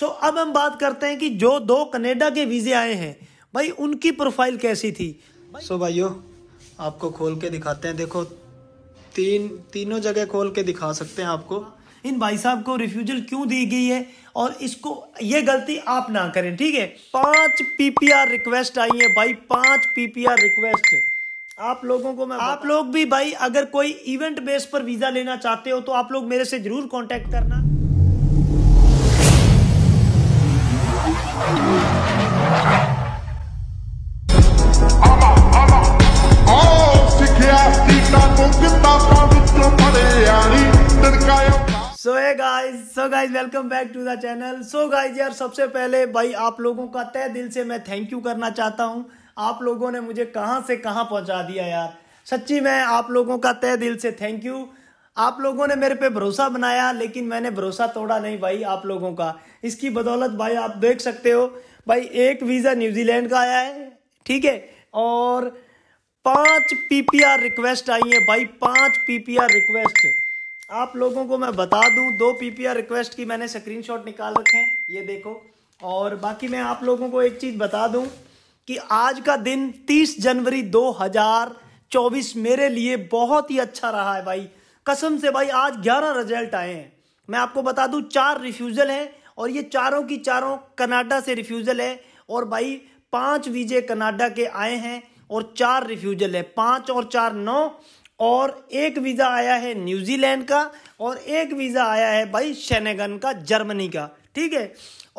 सो अब हम बात करते हैं कि जो दो कनेडा के वीज़े आए हैं भाई उनकी प्रोफाइल कैसी थी सो so भाइयों आपको खोल के दिखाते हैं देखो तीन तीनों जगह खोल के दिखा सकते हैं आपको इन भाई साहब को रिफ्यूजल क्यों दी गई है और इसको ये गलती आप ना करें ठीक है पांच पीपीआर रिक्वेस्ट आई है भाई पांच पीपीआर रिक्वेस्ट आप लोगों को मैं आप लोग भी भाई अगर कोई इवेंट बेस पर वीजा लेना चाहते हो तो आप लोग मेरे से जरूर कांटेक्ट करना welcome back to the channel so guys यार सबसे पहले भाई आप लोगों का तय दिल से मैं थैंक यू करना चाहता हूँ आप लोगों ने मुझे कहाँ से कहाँ पहुंचा दिया यार सच्ची में आप लोगों का तय दिल से थैंक यू आप लोगों ने मेरे पे भरोसा बनाया लेकिन मैंने भरोसा तोड़ा नहीं भाई आप लोगों का इसकी बदौलत भाई आप देख सकते हो भाई एक वीज़ा न्यूजीलैंड का आया है ठीक है और पांच पीपीआर रिक्वेस्ट आई है भाई पांच पीपीआर रिक्वेस्ट आप लोगों को मैं बता दूं दो पीपीआर रिक्वेस्ट की मैंने स्क्रीन निकाल रखे हैं ये देखो और बाकी मैं आप लोगों को एक चीज़ बता दू कि आज का दिन 30 जनवरी 2024 मेरे लिए बहुत ही अच्छा रहा है भाई कसम से भाई आज ग्यारह रिजल्ट आए हैं मैं आपको बता दूं चार रिफ्यूज़ल हैं और ये चारों की चारों कनाडा से रिफ्यूज़ल है और भाई पांच वीजे कनाडा के आए हैं और चार रिफ्यूज़ल है पांच और चार नौ और एक वीज़ा आया है न्यूजीलैंड का और एक वीज़ा आया है भाई शेनेगन का जर्मनी का ठीक है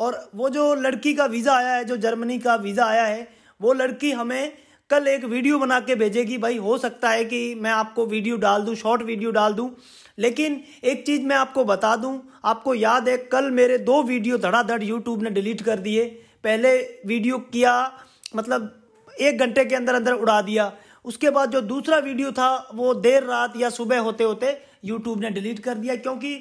और वो जो लड़की का वीज़ा आया है जो जर्मनी का वीज़ा आया है वो लड़की हमें कल एक वीडियो बना के भेजेगी भाई हो सकता है कि मैं आपको वीडियो डाल दूं शॉर्ट वीडियो डाल दूं लेकिन एक चीज़ मैं आपको बता दूं आपको याद है कल मेरे दो वीडियो धड़ाधड़ यूट्यूब ने डिलीट कर दिए पहले वीडियो किया मतलब एक घंटे के अंदर अंदर उड़ा दिया उसके बाद जो दूसरा वीडियो था वो देर रात या सुबह होते होते यूट्यूब ने डिलीट कर दिया क्योंकि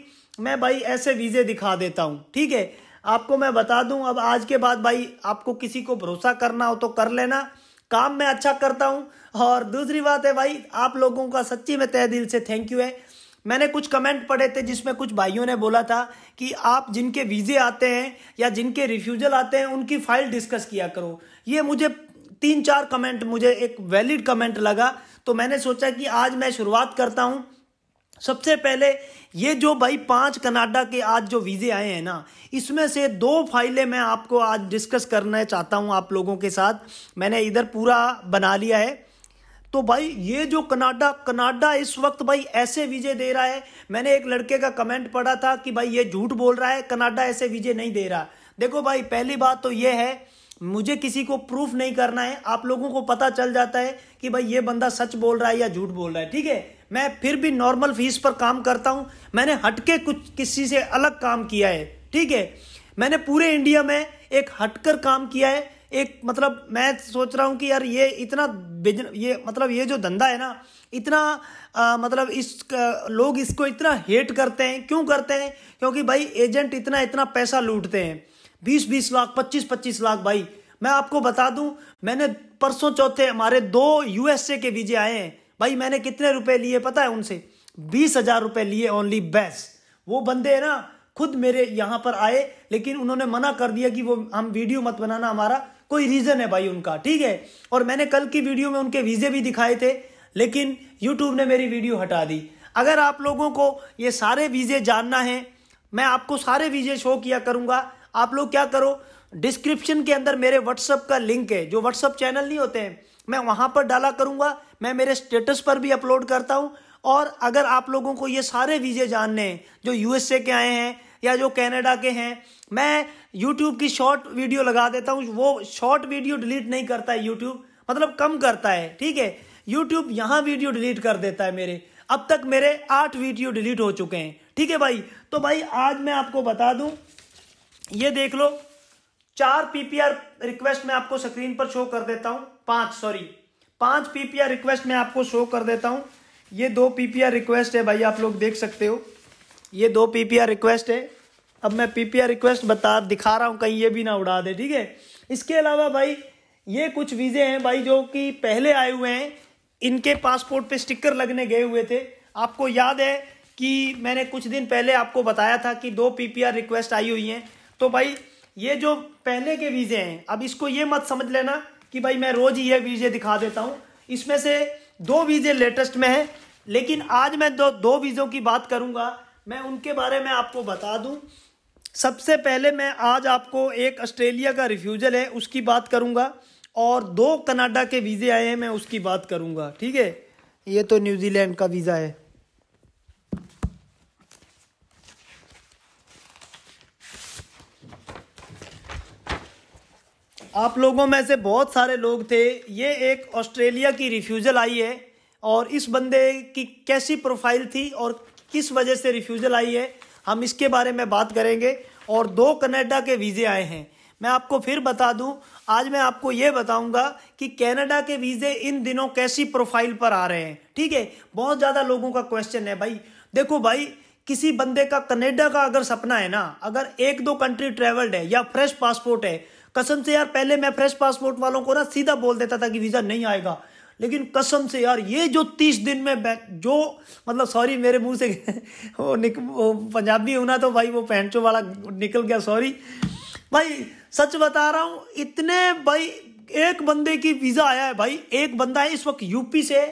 मैं भाई ऐसे वीज़े दिखा देता हूँ ठीक है आपको मैं बता दूं अब आज के बाद भाई आपको किसी को भरोसा करना हो तो कर लेना काम मैं अच्छा करता हूँ और दूसरी बात है भाई आप लोगों का सच्ची में तय दिल से थैंक यू है मैंने कुछ कमेंट पढ़े थे जिसमें कुछ भाइयों ने बोला था कि आप जिनके वीज़े आते हैं या जिनके रिफ्यूज़ल आते हैं उनकी फ़ाइल डिस्कस किया करो ये मुझे तीन चार कमेंट मुझे एक वैलिड कमेंट लगा तो मैंने सोचा कि आज मैं शुरुआत करता हूँ सबसे पहले ये जो भाई पांच कनाडा के आज जो वीज़े आए हैं ना इसमें से दो फाइलें मैं आपको आज डिस्कस करना चाहता हूं आप लोगों के साथ मैंने इधर पूरा बना लिया है तो भाई ये जो कनाडा कनाडा इस वक्त भाई ऐसे वीजे दे रहा है मैंने एक लड़के का कमेंट पढ़ा था कि भाई ये झूठ बोल रहा है कनाडा ऐसे वीजे नहीं दे रहा देखो भाई पहली बात तो ये है मुझे किसी को प्रूफ नहीं करना है आप लोगों को पता चल जाता है कि भाई ये बंदा सच बोल रहा है या झूठ बोल रहा है ठीक है मैं फिर भी नॉर्मल फीस पर काम करता हूँ मैंने हटके कुछ किसी से अलग काम किया है ठीक है मैंने पूरे इंडिया में एक हटकर काम किया है एक मतलब मैं सोच रहा हूँ कि यार ये इतना बिजनेस ये मतलब ये जो धंधा है ना इतना आ, मतलब इस लोग इसको इतना हेट करते हैं क्यों करते हैं क्योंकि भाई एजेंट इतना इतना पैसा लूटते हैं बीस बीस लाख पच्चीस पच्चीस लाख भाई मैं आपको बता दूं मैंने परसों चौथे हमारे दो यूएसए के वीजे आए हैं भाई मैंने कितने रुपए लिए पता है उनसे बीस हजार रुपए लिए ओनली बेस्ट वो बंदे ना खुद मेरे यहाँ पर आए लेकिन उन्होंने मना कर दिया कि वो हम वीडियो मत बनाना हमारा कोई रीज़न है भाई उनका ठीक है और मैंने कल की वीडियो में उनके वीज़े भी दिखाए थे लेकिन यूट्यूब ने मेरी वीडियो हटा दी अगर आप लोगों को ये सारे वीज़े जानना है मैं आपको सारे वीज़े शो किया करूंगा आप लोग क्या करो डिस्क्रिप्शन के अंदर मेरे व्हाट्सअप का लिंक है जो व्हाट्सअप चैनल नहीं होते हैं मैं वहां पर डाला करूंगा मैं मेरे स्टेटस पर भी अपलोड करता हूं और अगर आप लोगों को ये सारे वीजे जानने हैं जो यूएसए के आए हैं या जो कनाडा के हैं मैं यूट्यूब की शॉर्ट वीडियो लगा देता हूं वो शॉर्ट वीडियो डिलीट नहीं करता है यूट्यूब मतलब कम करता है ठीक है यूट्यूब यहाँ वीडियो डिलीट कर देता है मेरे अब तक मेरे आठ वीडियो डिलीट हो चुके हैं ठीक है भाई तो भाई आज मैं आपको बता दूं ये देख लो चार पीपीआर रिक्वेस्ट में आपको स्क्रीन पर शो कर देता हूं पांच सॉरी पांच पीपीआर रिक्वेस्ट में आपको शो कर देता हूं ये दो पीपीआर रिक्वेस्ट है भाई आप लोग देख सकते हो ये दो पीपीआर रिक्वेस्ट है अब मैं पीपीआर रिक्वेस्ट बता दिखा रहा हूँ कहीं ये भी ना उड़ा दे ठीक है इसके अलावा भाई ये कुछ वीज़े हैं भाई जो कि पहले आए हुए हैं इनके पासपोर्ट पे स्टिकर लगने गए हुए थे आपको याद है कि मैंने कुछ दिन पहले आपको बताया था कि दो पीपीआर रिक्वेस्ट आई हुई हैं तो भाई ये जो पहले के वीज़े हैं अब इसको ये मत समझ लेना कि भाई मैं रोज़ ये वीज़े दिखा देता हूँ इसमें से दो वीज़े लेटेस्ट में हैं लेकिन आज मैं दो दो वीज़ों की बात करूँगा मैं उनके बारे में आपको बता दूँ सबसे पहले मैं आज आपको एक ऑस्ट्रेलिया का रिफ्यूज़ल है उसकी बात करूँगा और दो कनाडा के वीज़े आए हैं मैं उसकी बात करूँगा ठीक है ये तो न्यूजीलैंड का वीज़ा है आप लोगों में से बहुत सारे लोग थे ये एक ऑस्ट्रेलिया की रिफ्यूज़ल आई है और इस बंदे की कैसी प्रोफाइल थी और किस वजह से रिफ्यूज़ल आई है हम इसके बारे में बात करेंगे और दो कनाडा के वीज़े आए हैं मैं आपको फिर बता दूं आज मैं आपको ये बताऊंगा कि कनाडा के वीज़े इन दिनों कैसी प्रोफाइल पर आ रहे हैं ठीक है बहुत ज़्यादा लोगों का क्वेश्चन है भाई देखो भाई किसी बंदे का कनाडा का अगर सपना है ना अगर एक दो कंट्री ट्रेवल्ड है या फ्रेश पासपोर्ट है कसम से यार पहले मैं फ्रेश पासपोर्ट वालों को ना सीधा बोल देता था कि वीज़ा नहीं आएगा लेकिन कसम से यार ये जो तीस दिन में जो मतलब सॉरी मेरे मुंह से वो निक वो पंजाबी होना तो भाई वो पहनचो वाला निकल गया सॉरी भाई सच बता रहा हूँ इतने भाई एक बंदे की वीज़ा आया है भाई एक बंदा है इस वक्त यूपी से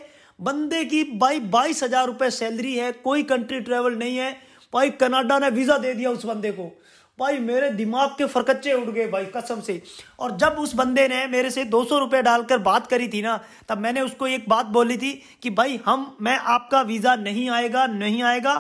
बंदे की भाई बाईस हज़ार रुपये सैलरी है कोई कंट्री ट्रेवल नहीं है भाई कनाडा ने वीज़ा दे दिया उस बंदे को भाई मेरे दिमाग के फरकच्चे उड़ गए भाई कसम से और जब उस बंदे ने मेरे से दो सौ रुपये डालकर बात करी थी ना तब मैंने उसको एक बात बोली थी कि भाई हम मैं आपका वीज़ा नहीं आएगा नहीं आएगा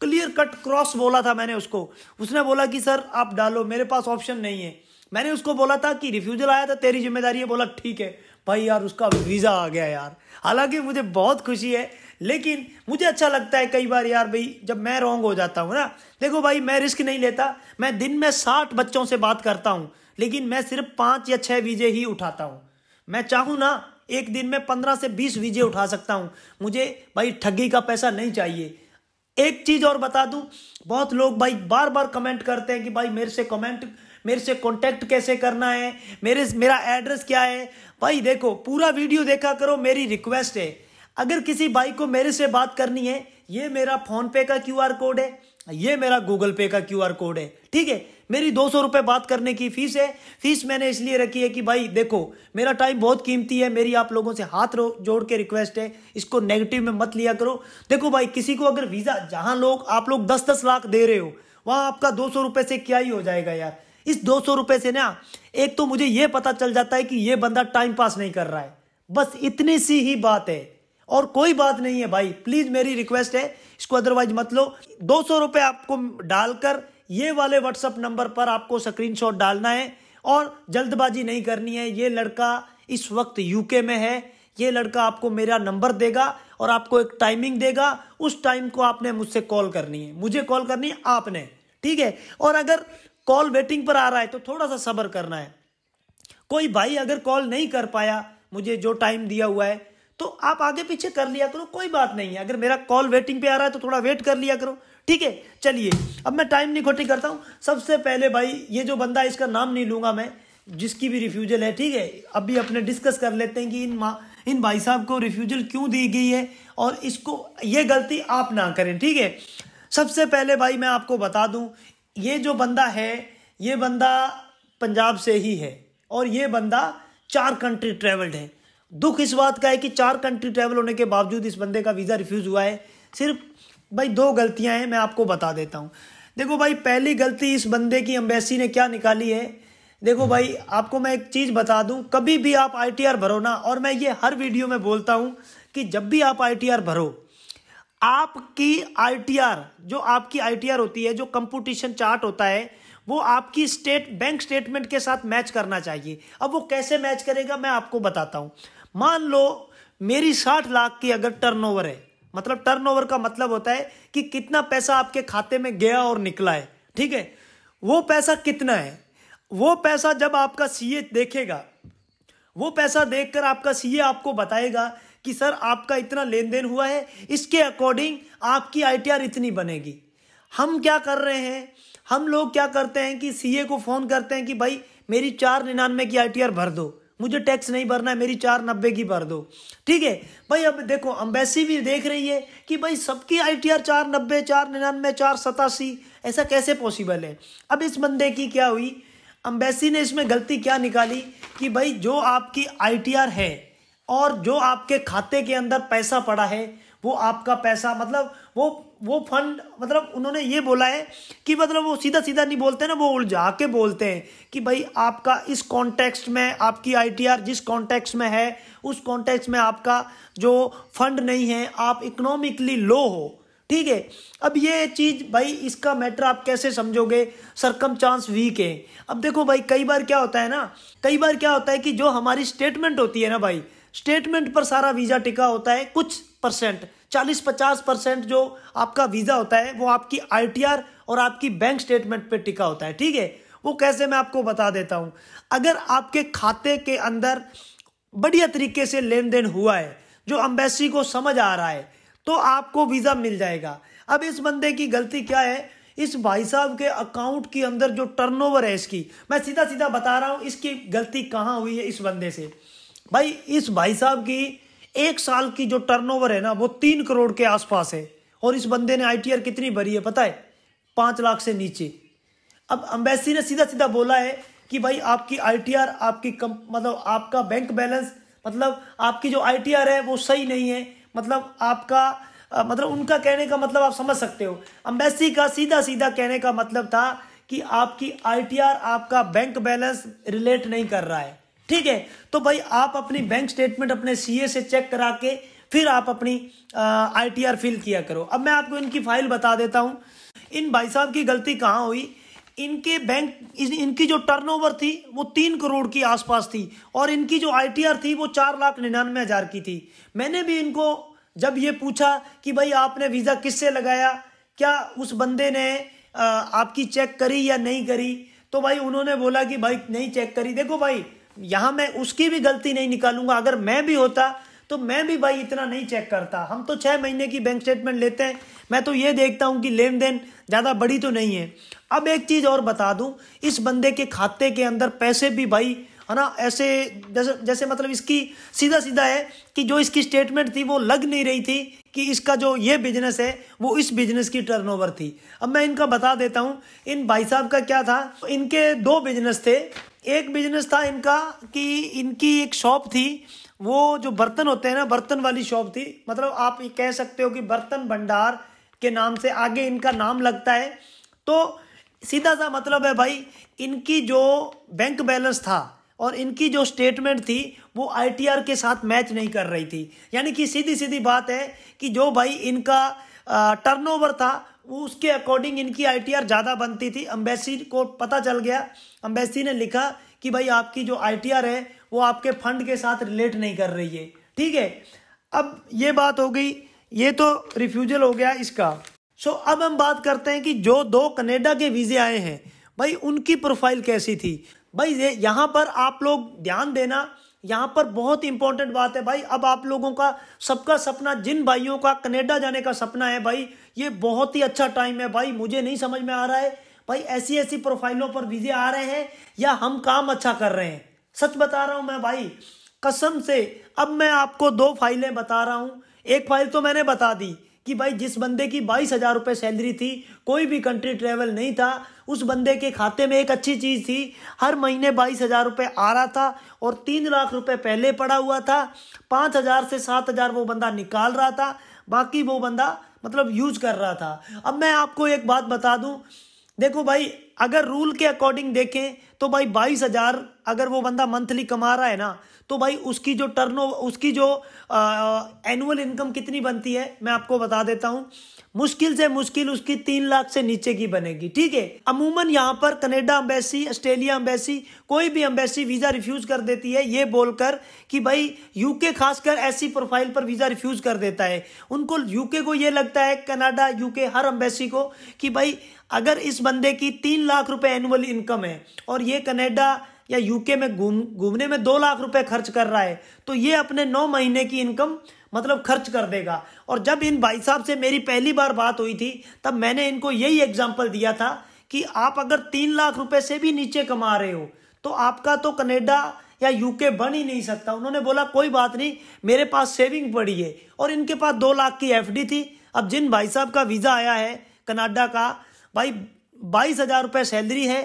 क्लियर कट क्रॉस बोला था मैंने उसको उसने बोला कि सर आप डालो मेरे पास ऑप्शन नहीं है मैंने उसको बोला था कि रिफ्यूजल आया था तो तेरी जिम्मेदारी है बोला ठीक है भाई यार उसका वीज़ा आ गया यार हालांकि मुझे बहुत खुशी है लेकिन मुझे अच्छा लगता है कई बार यार भाई जब मैं रॉन्ग हो जाता हूँ ना देखो भाई मैं रिस्क नहीं लेता मैं दिन में साठ बच्चों से बात करता हूँ लेकिन मैं सिर्फ पाँच या छः वीजे ही उठाता हूँ मैं चाहूँ ना एक दिन में पंद्रह से बीस वीजे उठा सकता हूँ मुझे भाई ठगी का पैसा नहीं चाहिए एक चीज़ और बता दूं बहुत लोग भाई बार बार कमेंट करते हैं कि भाई मेरे से कमेंट मेरे से कांटेक्ट कैसे करना है मेरे मेरा एड्रेस क्या है भाई देखो पूरा वीडियो देखा करो मेरी रिक्वेस्ट है अगर किसी भाई को मेरे से बात करनी है ये मेरा फोन पे का क्यू कोड है ये मेरा गूगल पे का क्यू कोड है ठीक है मेरी दो सौ रुपए बात करने की फीस है फीस मैंने इसलिए रखी है कि भाई देखो मेरा टाइम बहुत कीमती है मेरी आप लोगों से हाथ जोड़ के रिक्वेस्ट है इसको नेगेटिव में मत लिया करो देखो भाई किसी को अगर वीज़ा जहां लोग आप लोग दस दस लाख दे रहे हो वहां आपका दो सौ रुपए से क्या ही हो जाएगा यार इस दो सौ रुपए से ना एक तो मुझे यह पता चल जाता है कि यह बंदा टाइम पास नहीं कर रहा है बस इतनी सी ही बात है और कोई बात नहीं है भाई प्लीज मेरी रिक्वेस्ट है इसको अदरवाइज मत लो दो सौ रुपए आपको डालकर ये वाले व्हाट्सअप नंबर पर आपको स्क्रीनशॉट डालना है और जल्दबाजी नहीं करनी है ये लड़का इस वक्त यूके में है ये लड़का आपको मेरा नंबर देगा और आपको एक टाइमिंग देगा उस टाइम को आपने मुझसे कॉल करनी है मुझे कॉल करनी है आपने ठीक है और अगर कॉल वेटिंग पर आ रहा है तो थोड़ा सा सब्र करना है कोई भाई अगर कॉल नहीं कर पाया मुझे जो टाइम दिया हुआ है तो आप आगे पीछे कर लिया करो कोई बात नहीं है अगर मेरा कॉल वेटिंग पे आ रहा है तो थोड़ा वेट कर लिया करो ठीक है चलिए अब मैं टाइम नहीं खोटी करता हूँ सबसे पहले भाई ये जो बंदा इसका नाम नहीं लूंगा मैं जिसकी भी रिफ्यूजल है ठीक है अभी अपने डिस्कस कर लेते हैं कि इन माँ इन भाई साहब को रिफ्यूजल क्यों दी गई है और इसको ये गलती आप ना करें ठीक है सबसे पहले भाई मैं आपको बता दूं ये जो बंदा है ये बंदा पंजाब से ही है और ये बंदा चार कंट्री ट्रेवल्ड है दुख इस बात का है कि चार कंट्री ट्रैवल होने के बावजूद इस बंदे का वीज़ा रिफ्यूज़ हुआ है सिर्फ भाई दो गलतियां हैं मैं आपको बता देता हूँ देखो भाई पहली गलती इस बंदे की अम्बेसी ने क्या निकाली है देखो भाई आपको मैं एक चीज़ बता दूं कभी भी आप आईटीआर भरो ना और मैं ये हर वीडियो में बोलता हूं कि जब भी आप आईटीआर भरो आपकी आईटीआर जो आपकी आईटीआर होती है जो कंपटीशन चार्ट होता है वो आपकी स्टेट बैंक स्टेटमेंट के साथ मैच करना चाहिए अब वो कैसे मैच करेगा मैं आपको बताता हूँ मान लो मेरी साठ लाख की अगर टर्नओवर है मतलब टर्नओवर का मतलब होता है कि कितना पैसा आपके खाते में गया और निकला है ठीक है वो पैसा कितना है वो पैसा जब आपका सीए देखेगा वो पैसा देखकर आपका सीए आपको बताएगा कि सर आपका इतना लेन देन हुआ है इसके अकॉर्डिंग आपकी आईटीआर इतनी बनेगी हम क्या कर रहे हैं हम लोग क्या करते हैं कि सीए को फ़ोन करते हैं कि भाई मेरी चार निन्यानवे की आईटीआर भर दो मुझे टैक्स नहीं भरना है मेरी चार नब्बे की भर दो ठीक है भाई अब देखो अम्बेसी भी देख रही है कि भाई सबकी आई टी आर चार नब्बे चार निन्यानवे चार सतासी ऐसा कैसे पॉसिबल है अब इस बंदे की क्या हुई अम्बेसी ने इसमें गलती क्या निकाली कि भाई जो आपकी आई टी आर है और जो आपके खाते के अंदर पैसा पड़ा है वो आपका पैसा मतलब वो वो फंड मतलब उन्होंने ये बोला है कि मतलब वो सीधा सीधा नहीं बोलते ना वो उलझा के बोलते हैं कि भाई आपका इस कॉन्टेक्स्ट में आपकी आईटीआर जिस कॉन्टेक्स्ट में है उस कॉन्टेक्स्ट में आपका जो फंड नहीं है आप इकोनॉमिकली लो हो ठीक है अब ये चीज भाई इसका मैटर आप कैसे समझोगे सरकम चांस वीक है अब देखो भाई कई बार क्या होता है ना कई बार क्या होता है कि जो हमारी स्टेटमेंट होती है ना भाई स्टेटमेंट पर सारा वीजा टिका होता है कुछ परसेंट चालीस पचास परसेंट जो आपका वीज़ा होता है वो आपकी आईटीआर और आपकी बैंक स्टेटमेंट पे टिका होता है ठीक है वो कैसे मैं आपको बता देता हूँ अगर आपके खाते के अंदर बढ़िया तरीके से लेन देन हुआ है जो अम्बेसी को समझ आ रहा है तो आपको वीज़ा मिल जाएगा अब इस बंदे की गलती क्या है इस भाई साहब के अकाउंट के अंदर जो टर्नओवर है इसकी मैं सीधा सीधा बता रहा हूं इसकी गलती कहां हुई है इस बंदे से भाई इस भाई साहब की एक साल की जो टर्नओवर है ना वो तीन करोड़ के आसपास है और इस बंदे ने आईटीआर कितनी भरी है पता है पांच लाख से नीचे अब अम्बेसी ने सीधा सीधा बोला है कि भाई आपकी आईटीआर आपकी कम मतलब आपका बैंक बैलेंस मतलब आपकी जो आईटीआर है वो सही नहीं है मतलब आपका मतलब उनका कहने का मतलब आप समझ सकते हो अम्बेसी का सीधा सीधा कहने का मतलब था कि आपकी आईटीआर आपका बैंक बैलेंस रिलेट नहीं कर रहा है ठीक है तो भाई आप अपनी बैंक स्टेटमेंट अपने सीए से चेक करा के फिर आप अपनी आईटीआर फिल किया करो अब मैं आपको इनकी फाइल बता देता हूं इन भाई साहब की गलती कहाँ हुई इनके बैंक इनकी जो टर्नओवर थी वो तीन करोड़ की आसपास थी और इनकी जो आईटीआर थी वो चार लाख निन्यानवे हज़ार की थी मैंने भी इनको जब ये पूछा कि भाई आपने वीज़ा किससे लगाया क्या उस बंदे ने आपकी चेक करी या नहीं करी तो भाई उन्होंने बोला कि भाई नहीं चेक करी देखो भाई यहां मैं उसकी भी गलती नहीं निकालूंगा अगर मैं भी होता तो मैं भी भाई इतना नहीं चेक करता हम तो छः महीने की बैंक स्टेटमेंट लेते हैं मैं तो ये देखता हूँ कि लेन देन ज़्यादा बड़ी तो नहीं है अब एक चीज़ और बता दूँ इस बंदे के खाते के अंदर पैसे भी भाई है ना ऐसे जैसे जैसे मतलब इसकी सीधा सीधा है कि जो इसकी स्टेटमेंट थी वो लग नहीं रही थी कि इसका जो ये बिजनेस है वो इस बिजनेस की टर्नओवर थी अब मैं इनका बता देता हूँ इन भाई साहब का क्या था इनके दो बिजनेस थे एक बिजनेस था इनका कि इनकी एक शॉप थी वो जो बर्तन होते हैं ना बर्तन वाली शॉप थी मतलब आप ये कह सकते हो कि बर्तन भंडार के नाम से आगे इनका नाम लगता है तो सीधा सा मतलब है भाई इनकी जो बैंक बैलेंस था और इनकी जो स्टेटमेंट थी वो आईटीआर के साथ मैच नहीं कर रही थी यानी कि सीधी सीधी बात है कि जो भाई इनका टर्नओवर था उसके अकॉर्डिंग इनकी आईटीआर ज़्यादा बनती थी अम्बेसी को पता चल गया अम्बेसी ने लिखा कि भाई आपकी जो आईटीआर है वो आपके फंड के साथ रिलेट नहीं कर रही है ठीक है अब ये बात हो गई ये तो रिफ्यूजल हो गया इसका सो so, अब हम बात करते हैं कि जो दो कनेडा के वीज़े आए हैं भाई उनकी प्रोफाइल कैसी थी भाई ये यहाँ पर आप लोग ध्यान देना यहाँ पर बहुत इंपॉर्टेंट बात है भाई अब आप लोगों का सबका सपना जिन भाइयों का कनेडा जाने का सपना है भाई ये बहुत ही अच्छा टाइम है भाई मुझे नहीं समझ में आ रहा है भाई ऐसी ऐसी प्रोफाइलों पर वीजे आ रहे हैं या हम काम अच्छा कर रहे हैं सच बता रहा हूं मैं भाई कसम से अब मैं आपको दो फाइलें बता रहा हूँ एक फाइल तो मैंने बता दी कि भाई जिस बंदे की बाईस हजार रुपये सैलरी थी कोई भी कंट्री ट्रेवल नहीं था उस बंदे के खाते में एक अच्छी चीज़ थी हर महीने बाईस हजार रुपये आ रहा था और तीन लाख रुपये पहले पड़ा हुआ था पाँच हजार से सात हजार वो बंदा निकाल रहा था बाकी वो बंदा मतलब यूज कर रहा था अब मैं आपको एक बात बता दूं देखो भाई अगर रूल के अकॉर्डिंग देखें तो भाई बाईस हजार अगर वो बंदा मंथली कमा रहा है ना तो भाई उसकी जो टर्न उसकी जो एनुअल इनकम कितनी बनती है मैं आपको बता देता हूं मुश्किल से मुश्किल उसकी तीन लाख से नीचे की बनेगी ठीक है अमूमन यहाँ पर कनेडा अम्बेसी ऑस्ट्रेलिया अम्बेसी कोई भी अम्बेसी वीजा रिफ्यूज कर देती है ये बोलकर कि भाई यूके खासकर ऐसी प्रोफाइल पर वीजा रिफ्यूज कर देता है उनको यूके को ये लगता है कनाडा यूके हर अम्बेसी को कि भाई अगर इस बंदे की तीन लाख रुपए एनुअल इनकम है और ये कनेडा या यूके में घूम घूमने में दो लाख रुपए खर्च कर रहा है तो ये अपने नौ महीने की इनकम मतलब खर्च कर देगा और जब इन भाई साहब से मेरी पहली बार बात हुई थी तब मैंने इनको यही एग्जाम्पल दिया था कि आप अगर तीन लाख रुपए से भी नीचे कमा रहे हो तो आपका तो कनेडा या यूके बन ही नहीं सकता उन्होंने बोला कोई बात नहीं मेरे पास सेविंग पड़ी है और इनके पास दो लाख की एफडी थी अब जिन भाई साहब का वीज़ा आया है कनाडा का भाई बाईस हज़ार रुपये सैलरी है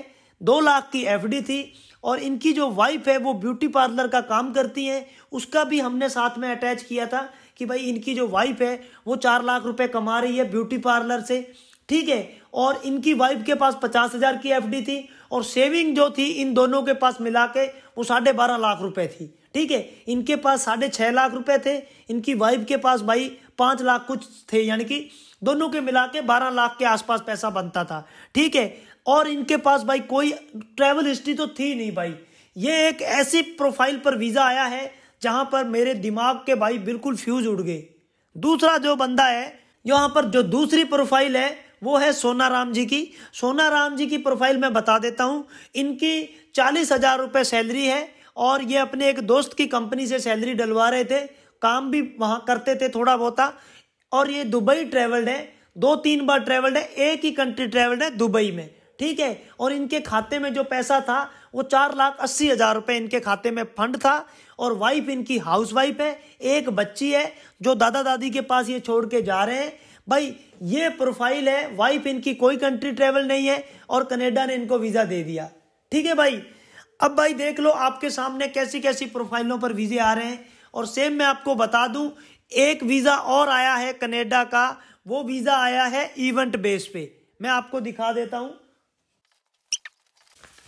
दो लाख की एफडी थी और इनकी जो वाइफ है वो ब्यूटी पार्लर का काम करती हैं उसका भी हमने साथ में अटैच किया था कि भाई इनकी जो वाइफ है वो चार लाख रुपए कमा रही है ब्यूटी पार्लर से ठीक है और इनकी वाइफ के पास पचास हजार की एफडी थी और सेविंग जो थी इन दोनों के पास मिला के वो साढ़े बारह लाख रुपए थी ठीक है इनके पास साढ़े छः लाख रुपए थे इनकी वाइफ के पास भाई पाँच लाख कुछ थे यानी कि दोनों के मिला के बारह लाख के आसपास पैसा बनता था ठीक है और इनके पास भाई कोई ट्रैवल हिस्ट्री तो थी नहीं भाई ये एक ऐसी प्रोफाइल पर वीज़ा आया है जहां पर मेरे दिमाग के भाई बिल्कुल फ्यूज उड़ गए दूसरा जो बंदा है यहाँ पर जो दूसरी प्रोफाइल है वो है सोना राम जी की सोना राम जी की प्रोफाइल मैं बता देता हूँ इनकी चालीस हजार रुपये सैलरी है और ये अपने एक दोस्त की कंपनी से सैलरी डलवा रहे थे काम भी वहाँ करते थे थोड़ा बहुत और ये दुबई ट्रेवल्ड है दो तीन बार ट्रेवल्ड है एक ही कंट्री ट्रेवल्ड है दुबई में ठीक है और इनके खाते में जो पैसा था वो चार लाख अस्सी हजार रुपए इनके खाते में फंड था और वाइफ इनकी हाउस वाइफ है एक बच्ची है जो दादा दादी के पास ये छोड़ के जा रहे हैं भाई ये प्रोफाइल है वाइफ इनकी कोई कंट्री ट्रेवल नहीं है और कनेडा ने इनको वीज़ा दे दिया ठीक है भाई अब भाई देख लो आपके सामने कैसी कैसी प्रोफाइलों पर वीज़े आ रहे हैं और सेम मैं आपको बता दूं एक वीज़ा और आया है कनेडा का वो वीज़ा आया है इवेंट बेस पे मैं आपको दिखा देता हूं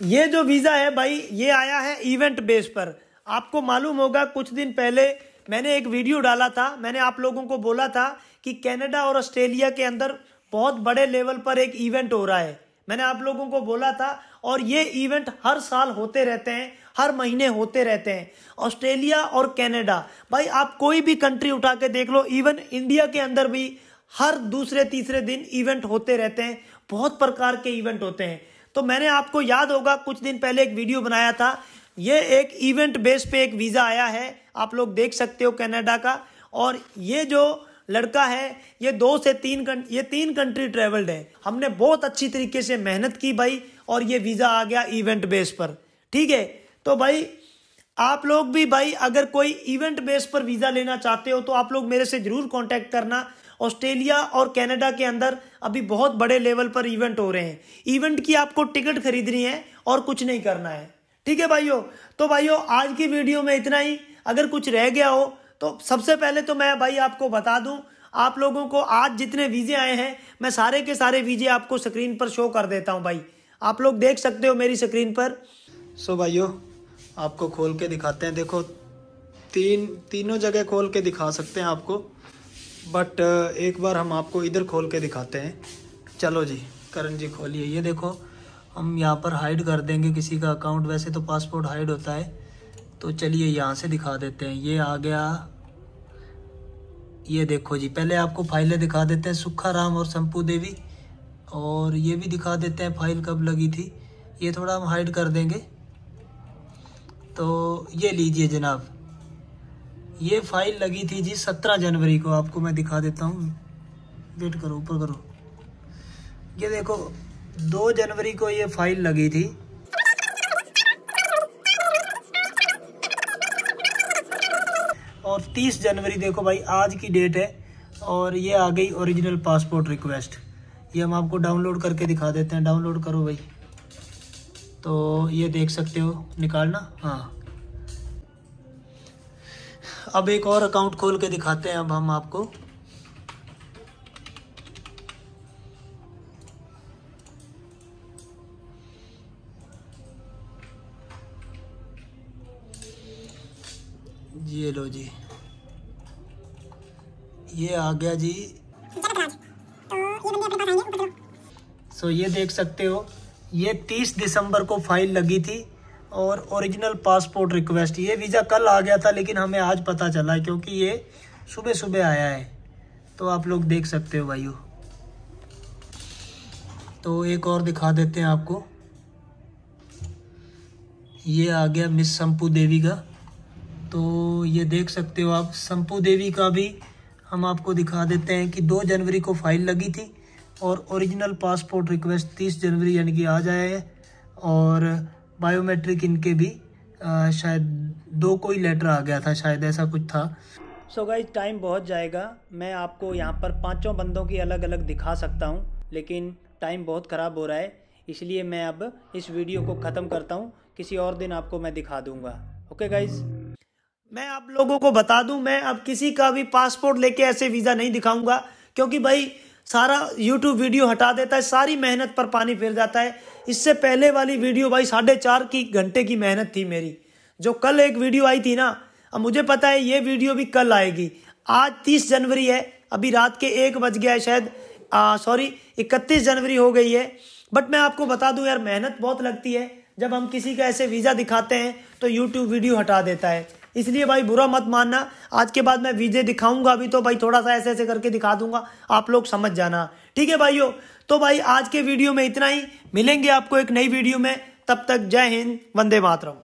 ये जो वीज़ा है भाई ये आया है इवेंट बेस पर आपको मालूम होगा कुछ दिन पहले मैंने एक वीडियो डाला था मैंने आप लोगों को बोला था कि कनाडा और ऑस्ट्रेलिया के अंदर बहुत बड़े लेवल पर एक इवेंट हो रहा है मैंने आप लोगों को बोला था और ये इवेंट हर साल होते रहते हैं हर महीने होते रहते हैं ऑस्ट्रेलिया और कनाडा भाई आप कोई भी कंट्री उठा के देख लो इवन इंडिया के अंदर भी हर दूसरे तीसरे दिन इवेंट होते रहते हैं बहुत प्रकार के इवेंट होते हैं तो मैंने आपको याद होगा कुछ दिन पहले एक वीडियो बनाया था ये एक इवेंट बेस पे एक वीज़ा आया है आप लोग देख सकते हो कनाडा का और ये जो लड़का है ये दो से तीन ये तीन कंट्री ट्रेवल्ड है हमने बहुत अच्छी तरीके से मेहनत की भाई और ये वीज़ा आ गया इवेंट बेस पर ठीक है तो भाई आप लोग भी भाई अगर कोई इवेंट बेस पर वीज़ा लेना चाहते हो तो आप लोग मेरे से ज़रूर कॉन्टेक्ट करना ऑस्ट्रेलिया और कनाडा के अंदर अभी बहुत बड़े लेवल पर इवेंट हो रहे हैं इवेंट की आपको टिकट खरीदनी है और कुछ नहीं करना है ठीक है भाइयों तो भाइयों आज की वीडियो में इतना ही अगर कुछ रह गया हो तो सबसे पहले तो मैं भाई आपको बता दूं आप लोगों को आज जितने वीजे आए हैं मैं सारे के सारे वीजे आपको स्क्रीन पर शो कर देता हूं भाई आप लोग देख सकते हो मेरी स्क्रीन पर सो भाइयों आपको खोल के दिखाते हैं देखो तीन तीनों जगह खोल के दिखा सकते हैं आपको बट uh, एक बार हम आपको इधर खोल के दिखाते हैं चलो जी करण जी खोलिए ये देखो हम यहाँ पर हाइड कर देंगे किसी का अकाउंट वैसे तो पासपोर्ट हाइड होता है तो चलिए यहाँ से दिखा देते हैं ये आ गया ये देखो जी पहले आपको फाइलें दिखा देते हैं सुखा राम और शंपू देवी और ये भी दिखा देते हैं फाइल कब लगी थी ये थोड़ा हम हाइड कर देंगे तो ये लीजिए जनाब ये फाइल लगी थी जी सत्रह जनवरी को आपको मैं दिखा देता हूँ वेट करो ऊपर करो ये देखो दो जनवरी को ये फाइल लगी थी और तीस जनवरी देखो भाई आज की डेट है और ये आ गई ओरिजिनल पासपोर्ट रिक्वेस्ट ये हम आपको डाउनलोड करके दिखा देते हैं डाउनलोड करो भाई तो ये देख सकते हो निकालना हाँ अब एक और अकाउंट खोल के दिखाते हैं अब हम आपको ये लो जी ये आ गया जी सो so, ये देख सकते हो ये 30 दिसंबर को फाइल लगी थी और ओरिजिनल पासपोर्ट रिक्वेस्ट ये वीज़ा कल आ गया था लेकिन हमें आज पता चला है क्योंकि ये सुबह सुबह आया है तो आप लोग देख सकते हो भाइयों तो एक और दिखा देते हैं आपको ये आ गया मिस संपू देवी का तो ये देख सकते हो आप संपू देवी का भी हम आपको दिखा देते हैं कि दो जनवरी को फाइल लगी थी और ओरिजिनल पासपोर्ट रिक्वेस्ट तीस जनवरी यानी कि आ जाए और बायोमेट्रिक इनके भी आ, शायद दो कोई लेटर आ गया था शायद ऐसा कुछ था सो गाइज टाइम बहुत जाएगा मैं आपको यहाँ पर पांचों बंदों की अलग अलग दिखा सकता हूँ लेकिन टाइम बहुत ख़राब हो रहा है इसलिए मैं अब इस वीडियो को ख़त्म करता हूँ किसी और दिन आपको मैं दिखा दूंगा ओके गाइज मैं आप लोगों को बता दूं मैं अब किसी का भी पासपोर्ट लेके ऐसे वीज़ा नहीं दिखाऊंगा क्योंकि भाई सारा यूट्यूब वीडियो हटा देता है सारी मेहनत पर पानी फिर जाता है इससे पहले वाली वीडियो भाई साढ़े चार की घंटे की मेहनत थी मेरी जो कल एक वीडियो आई थी ना अब मुझे पता है ये वीडियो भी कल आएगी आज तीस जनवरी है अभी रात के एक बज गया है शायद सॉरी इकतीस जनवरी हो गई है बट मैं आपको बता दूँ यार मेहनत बहुत लगती है जब हम किसी का ऐसे वीज़ा दिखाते हैं तो यूट्यूब वीडियो हटा देता है इसलिए भाई बुरा मत मानना आज के बाद मैं वीजे दिखाऊंगा अभी तो भाई थोड़ा सा ऐसे ऐसे करके दिखा दूंगा आप लोग समझ जाना ठीक है भाईयो तो भाई आज के वीडियो में इतना ही मिलेंगे आपको एक नई वीडियो में तब तक जय हिंद वंदे मातरम